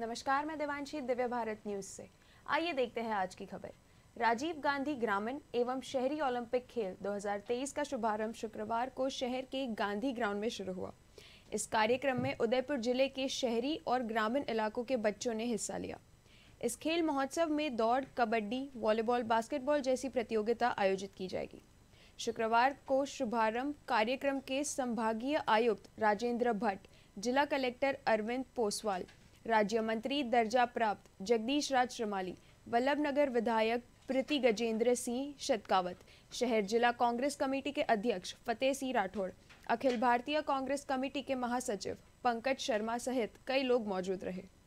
नमस्कार मैं देवांशी दिव्य भारत न्यूज से आइए देखते हैं आज की खबर राजीव गांधी ग्रामीण एवं शहरी ओलंपिक खेल 2023 का शुभारंभ शुक्रवार को शहर के गांधी ग्राउंड में शुरू हुआ इस कार्यक्रम में उदयपुर जिले के शहरी और ग्रामीण इलाकों के बच्चों ने हिस्सा लिया इस खेल महोत्सव में दौड़ कबड्डी वॉलीबॉल बास्केटबॉल जैसी प्रतियोगिता आयोजित की जाएगी शुक्रवार को शुभारंभ कार्यक्रम के संभागीय आयुक्त राजेंद्र भट्ट जिला कलेक्टर अरविंद पोसवाल राज्य मंत्री दर्जा प्राप्त जगदीश राज श्रमाली वल्लभ नगर विधायक प्रीति गजेंद्र सिंह शतकावत शहर जिला कांग्रेस कमेटी के अध्यक्ष फतेह सिंह राठौड़ अखिल भारतीय कांग्रेस कमेटी के महासचिव पंकज शर्मा सहित कई लोग मौजूद रहे